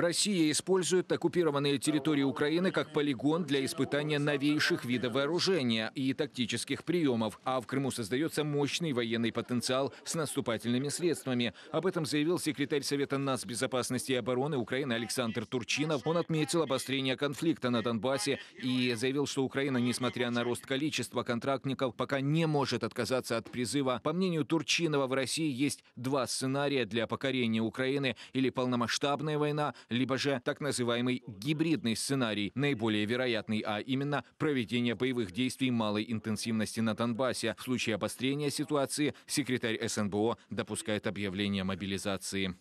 Россия использует оккупированные территории Украины как полигон для испытания новейших видов вооружения и тактических приемов, а в Крыму создается мощный военный потенциал с наступательными средствами. Об этом заявил секретарь Совета нацбезопасности и обороны Украины Александр Турчинов. Он отметил обострение конфликта на Донбассе и заявил, что Украина, несмотря на рост количества контрактников, пока не может отказаться от призыва. По мнению Турчинова, в России есть два сценария для покорения Украины или полномасштабная война, либо же так называемый гибридный сценарий, наиболее вероятный, а именно проведение боевых действий малой интенсивности на Донбассе. В случае обострения ситуации секретарь СНБО допускает объявление мобилизации.